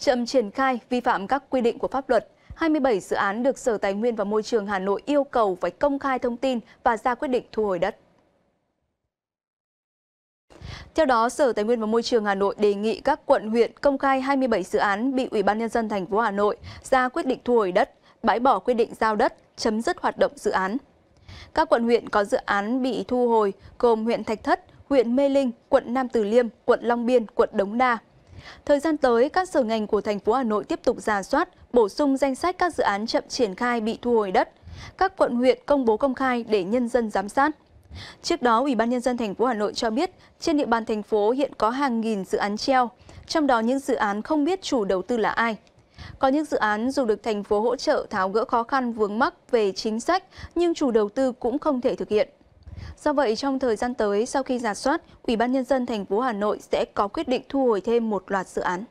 chậm triển khai vi phạm các quy định của pháp luật. 27 dự án được Sở Tài nguyên và Môi trường Hà Nội yêu cầu phải công khai thông tin và ra quyết định thu hồi đất. Theo đó, Sở Tài nguyên và Môi trường Hà Nội đề nghị các quận huyện công khai 27 dự án bị Ủy ban nhân dân thành phố Hà Nội ra quyết định thu hồi đất, bãi bỏ quyết định giao đất, chấm dứt hoạt động dự án. Các quận huyện có dự án bị thu hồi gồm huyện Thạch Thất, huyện Mê Linh, quận Nam Từ Liêm, quận Long Biên, quận Đống Đa, Thời gian tới, các sở ngành của thành phố Hà Nội tiếp tục giả soát, bổ sung danh sách các dự án chậm triển khai bị thu hồi đất, các quận huyện công bố công khai để nhân dân giám sát. Trước đó, Ủy ban nhân dân thành phố Hà Nội cho biết, trên địa bàn thành phố hiện có hàng nghìn dự án treo, trong đó những dự án không biết chủ đầu tư là ai. Có những dự án dù được thành phố hỗ trợ tháo gỡ khó khăn vướng mắc về chính sách nhưng chủ đầu tư cũng không thể thực hiện. Do vậy, trong thời gian tới, sau khi giả soát, Ủy ban Nhân dân thành phố Hà Nội sẽ có quyết định thu hồi thêm một loạt dự án.